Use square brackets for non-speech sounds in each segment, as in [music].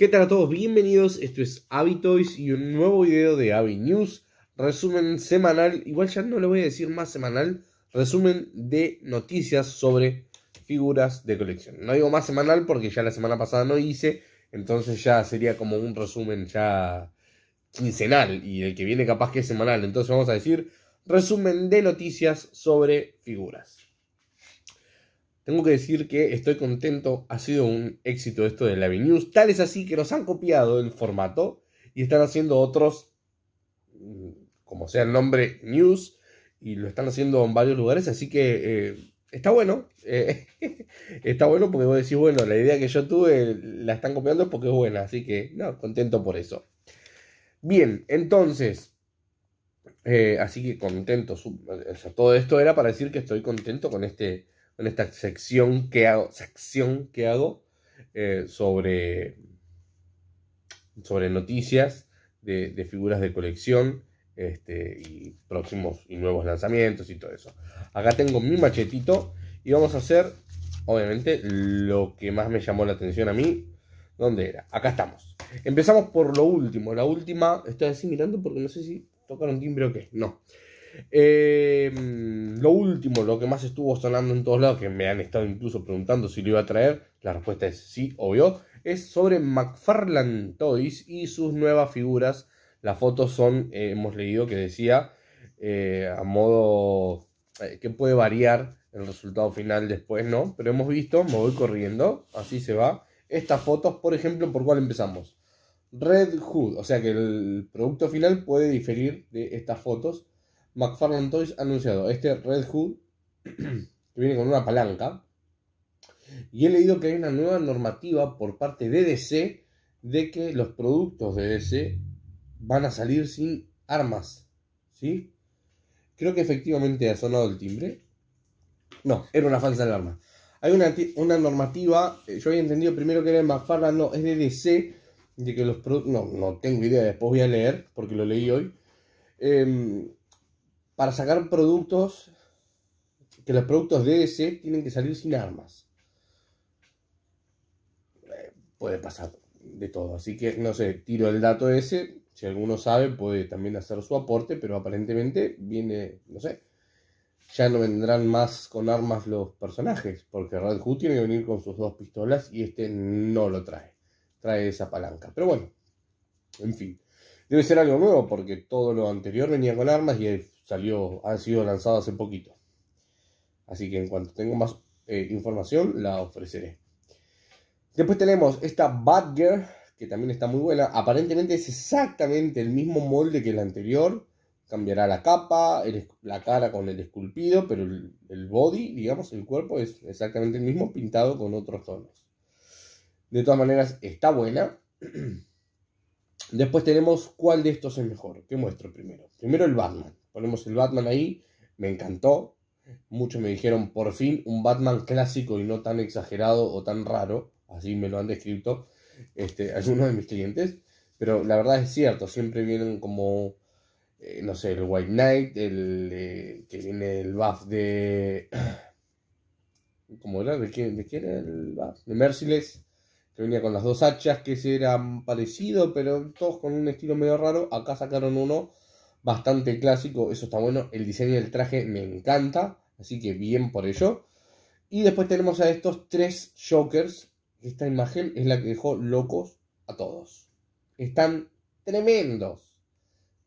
¿Qué tal a todos? Bienvenidos, esto es Toys y un nuevo video de Avi News, resumen semanal, igual ya no le voy a decir más semanal, resumen de noticias sobre figuras de colección. No digo más semanal porque ya la semana pasada no hice, entonces ya sería como un resumen ya quincenal y el que viene capaz que es semanal, entonces vamos a decir resumen de noticias sobre figuras. Tengo que decir que estoy contento, ha sido un éxito esto de la News. Tal es así que los han copiado el formato y están haciendo otros, mm, como sea el nombre, News, y lo están haciendo en varios lugares, así que eh, está bueno. Eh, [laughs] está bueno porque vos decís, bueno, la idea que yo tuve la están copiando porque es buena, así que no, contento por eso. Bien, entonces, eh, así que contento. todo esto era para decir que estoy contento con este en esta sección que hago, sección hago eh, sobre, sobre noticias de, figuras de colección este, y próximos y nuevos lanzamientos y todo eso. Acá tengo mi machetito y vamos a hacer, obviamente, lo que más me llamó la atención a mí. ¿Dónde era? Acá estamos. Empezamos por lo último. La última, estoy así mirando porque no sé si tocaron timbre o qué. No. Eh, lo último, lo que más estuvo sonando en todos lados, que me han estado incluso preguntando si lo iba a traer, la respuesta es sí, obvio, es sobre McFarland Toys y sus nuevas figuras. Las fotos son, eh, hemos leído que decía, eh, a modo que puede variar el resultado final después, ¿no? Pero hemos visto, me voy corriendo, así se va. Estas fotos, por ejemplo, ¿por cuál empezamos? Red Hood, o sea que el producto final puede diferir de estas fotos McFarland Toys ha anunciado este Red Hood que viene con una palanca. Y he leído que hay una nueva normativa por parte de DC de que los productos de DC van a salir sin armas. ¿Sí? Creo que efectivamente ha sonado el timbre. No, era una falsa alarma. Hay una, normativa, eh, yo había entendido primero que era de no, es de DC, de que los productos, no, no tengo idea, después voy a leer, porque lo leí hoy. Em, para sacar productos, que los productos ese tienen que salir sin armas. Eh, puede pasar de todo, así que no sé, tiro el dato ese, si alguno sabe puede también hacer su aporte, pero aparentemente viene, no sé, ya no vendrán más con armas los personajes, porque Red tiene que venir con sus dos pistolas y este no lo trae, trae esa palanca. Pero bueno, en fin, debe ser algo nuevo, porque todo lo anterior venía con armas y salió, ha sido lanzado hace poquito. Así que en cuanto tengo más eh, información, la ofreceré. Después tenemos esta badger que también está muy buena. Aparentemente es exactamente el mismo molde que el anterior. Cambiará la capa, la cara con el esculpido, pero el body, digamos, el cuerpo es exactamente el mismo, pintado con otros tonos. De todas maneras, está buena. [clears throat] Después tenemos cuál de estos es mejor. ¿Qué muestro primero? Primero el Batman. Ponemos el Batman ahí. Me encantó. Muchos me dijeron, por fin, un Batman clásico y no tan exagerado o tan raro. Así me lo han descrito este, [laughs] algunos de mis clientes. Pero la verdad es cierto, siempre vienen como, eh, no sé, el White Knight, el, eh, que viene el buff de... [clears throat] ¿Cómo era? ¿De quién, de quién era el buff? De Merciless venía con las dos hachas que se eran parecidos, pero todos con un estilo medio raro. Acá sacaron uno bastante clásico, eso está bueno. El diseño del traje me encanta, así que bien por ello. Y después tenemos a estos tres Jokers. Esta imagen es la que dejó locos a todos. Están tremendos.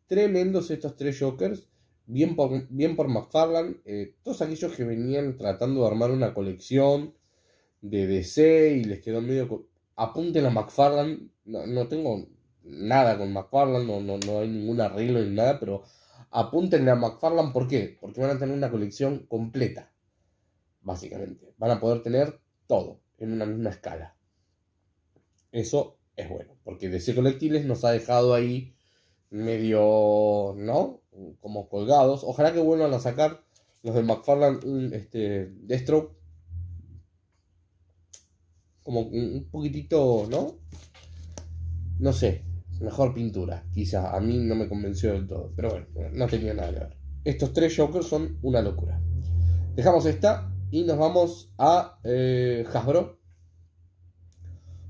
Tremendos estos tres Jokers. Bien por, bien por McFarlane. Eh, todos aquellos que venían tratando de armar una colección de DC y les quedó medio apunten a McFarland. No, tengo nada con McFarland, no, no, hay ningún arreglo ni nada, pero apúntenle a McFarland, ¿por qué? Porque van a tener una colección completa, básicamente. Van a poder tener todo en una misma escala. Eso es bueno, porque DC colectiles nos ha dejado ahí medio, ¿no? Como colgados. Ojalá que vuelvan a sacar los de McFarland, este, Stroke como un poquitito, ¿no? No sé, mejor pintura, Quizás A mí no me convenció del todo, pero bueno, no tenía nada que ver. Estos tres Jokers son una locura. Dejamos esta y nos vamos a eh, Hasbro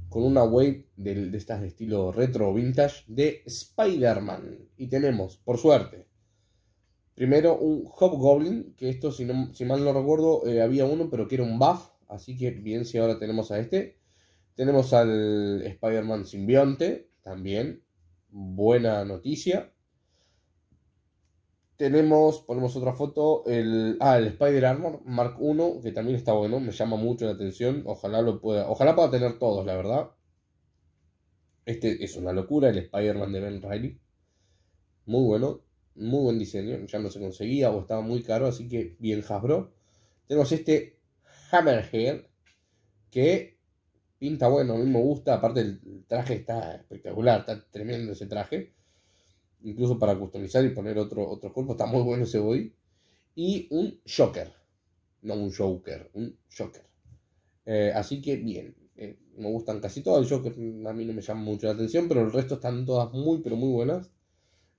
con una wave de, estas de estilo retro vintage de Spider-Man. Y tenemos, por suerte, primero un Hobgoblin, que esto, si, mal no recuerdo, eh, había uno, pero que era un buff. Así que bien si ahora tenemos a este. Tenemos al Spider-Man simbionte, también. Buena noticia. Tenemos, ponemos otra foto, el, ah, el Spider Armor Mark I. que también está bueno, me llama mucho la atención. Ojalá lo pueda, ojalá pueda tener todos, la verdad. Este es una locura, el Spider-Man de Ben Riley. Muy bueno, muy buen diseño, ya no se conseguía o estaba muy caro, así que bien Hasbro. Tenemos este Hammerhead, que pinta bueno, a mí me gusta, aparte el traje está espectacular, está tremendo ese traje, incluso para customizar y poner otro, otro cuerpo, está muy bueno ese body, y un Joker, no un Joker, un Joker. Eh, así que bien, eh, me gustan casi todas, el Joker a mí no me llama mucho la atención, pero el resto están todas muy, pero muy buenas,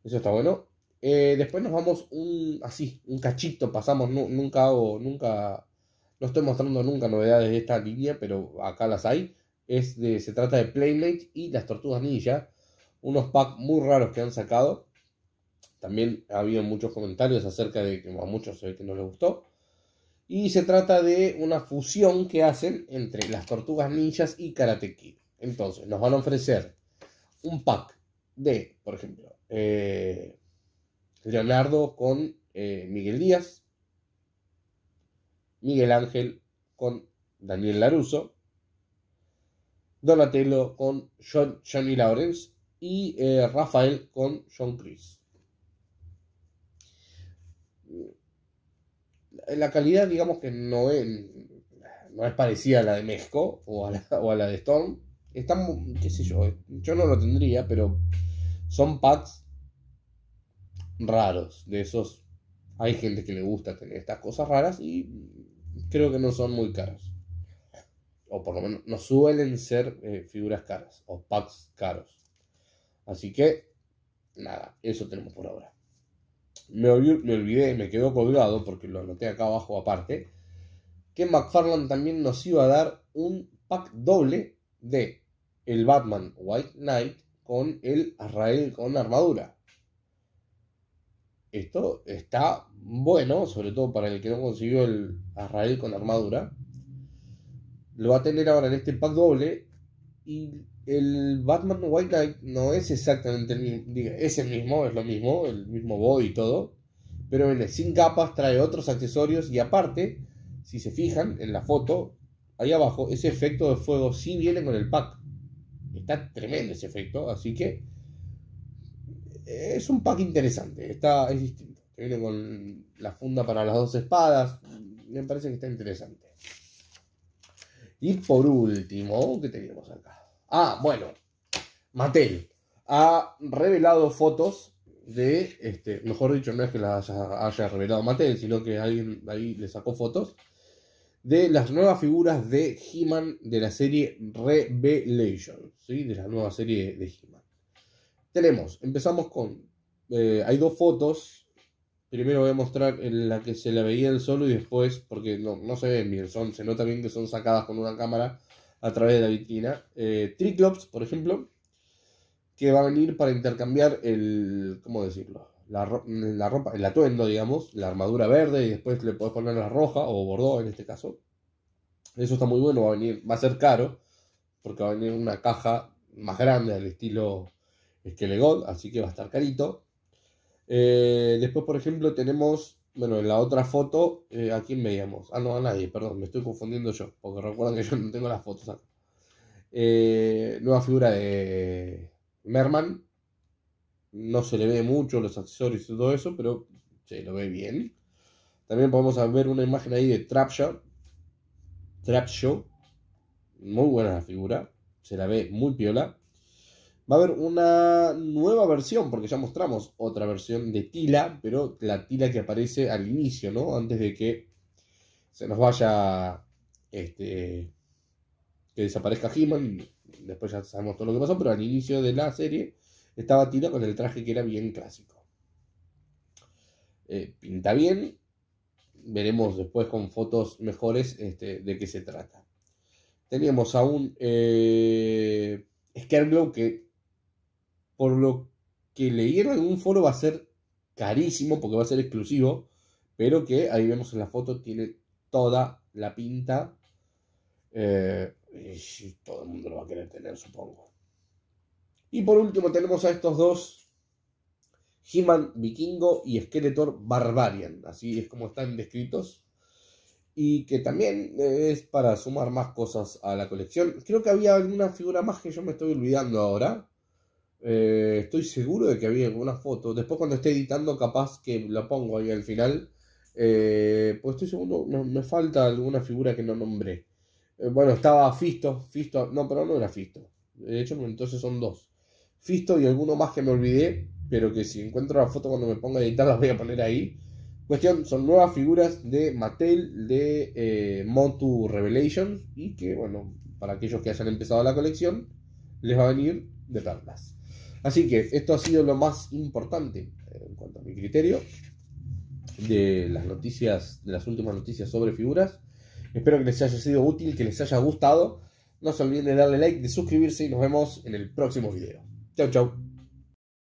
eso está bueno. Eh, después nos vamos un así, un cachito, pasamos, nunca hago, nunca no estoy mostrando nunca novedades de esta línea, pero acá las hay. Es de, se trata de Playmate y las Tortugas Ninja. Unos packs muy raros que han sacado. También ha habido muchos comentarios acerca de que a muchos se que no les gustó. Y se trata de una fusión que hacen entre las Tortugas Ninjas y Karate Kid. Entonces, nos van a ofrecer un pack de, por ejemplo, eh, Leonardo con eh, Miguel Díaz, Miguel Ángel con Daniel Laruso, Donatello con John, Johnny Lawrence y eh, Rafael con John Chris. La calidad, digamos que no es, no es parecida a la de Mezco o a la, o la de Storm. Están, qué sé yo, yo no lo tendría, pero son packs raros, de esos hay gente que le gusta tener estas cosas raras y creo que no son muy caras. O por lo menos no suelen ser eh, figuras caras o packs caros. Así que, nada, eso tenemos por ahora. Me, olvidé, me quedó colgado porque lo anoté acá abajo aparte. Que McFarland también nos iba a dar un pack doble de el Batman White Knight con el Azrael con armadura esto está bueno, sobre todo para el que no consiguió el Azrael con armadura. Lo va a tener ahora en este pack doble. Y el Batman White Knight no es exactamente el mismo, es el mismo, es lo mismo, el mismo body y todo. Pero viene sin capas, trae otros accesorios y aparte, si se fijan en la foto, ahí abajo, ese efecto de fuego sí viene con el pack. Está tremendo ese efecto, así que es un pack interesante, está, es distinto. viene con la funda para las dos espadas, me parece que está interesante. Y por último, ¿qué tenemos acá? Ah, bueno, Mattel ha revelado fotos de, este, mejor dicho, no es que las haya, revelado Mattel, sino que alguien ahí le sacó fotos de las nuevas figuras de He-Man de la serie Revelation, ¿sí? de la nueva serie de He-Man tenemos, empezamos con, eh, hay dos fotos, primero voy a mostrar en la que se la veía el solo y después, porque no, se ven bien, se nota bien que son sacadas con una cámara a través de la vitrina. Eh, Triclops, por ejemplo, que va a venir para intercambiar el, ¿cómo decirlo? La, la, ropa, el atuendo, digamos, la armadura verde y después le podés poner la roja o bordó en este caso. Eso está muy bueno, va a venir, va a ser caro, porque va a venir una caja más grande al estilo es le Legod, así que va a estar carito. Eh, después, por ejemplo, tenemos, bueno, en la otra foto, eh, ¿a quién veíamos? Ah, no, a nadie, perdón, me estoy confundiendo yo, porque recuerdan que yo no tengo las fotos. Eh, nueva figura de Merman. No se le ve mucho los accesorios y todo eso, pero se lo ve bien. También podemos ver una imagen ahí de Trap Show. Trap Show. Muy buena la figura. Se la ve muy piola va a haber una nueva versión, porque ya mostramos otra versión de Tila, pero la Tila que aparece al inicio, ¿no? Antes de que se nos vaya, este, que desaparezca He-Man, después ya sabemos todo lo que pasó, pero al inicio de la serie estaba Tila con el traje que era bien clásico. Eh, pinta bien, veremos después con fotos mejores este, de qué se trata. Teníamos aún eh, Scarecrow que por lo que leí en algún foro va a ser carísimo porque va a ser exclusivo, pero que ahí vemos en la foto tiene toda la pinta. Eh, y todo el mundo lo va a querer tener, supongo. Y por último tenemos a estos dos, He-Man Vikingo y Skeletor Barbarian, así es como están descritos. Y que también es para sumar más cosas a la colección. Creo que había alguna figura más que yo me estoy olvidando ahora. Eh, estoy seguro de que había alguna foto. Después cuando esté editando, capaz que la pongo ahí al final. Eh, pues estoy seguro, me, falta alguna figura que no nombré. Eh, bueno, estaba Fisto, Fisto, no, pero no era Fisto. De hecho, entonces son dos. Fisto y alguno más que me olvidé, pero que si encuentro la foto cuando me ponga a editar, la voy a poner ahí. Cuestión, son nuevas figuras de Mattel, de Motu Revelation y que, bueno, para aquellos que hayan empezado la colección, les va a venir de perlas. Así que esto ha sido lo más importante eh, en cuanto a mi criterio de las noticias, de las últimas noticias sobre figuras. Espero que les haya sido útil, que les haya gustado. No se olviden de darle like, de suscribirse y nos vemos en el próximo video. Chao, chao.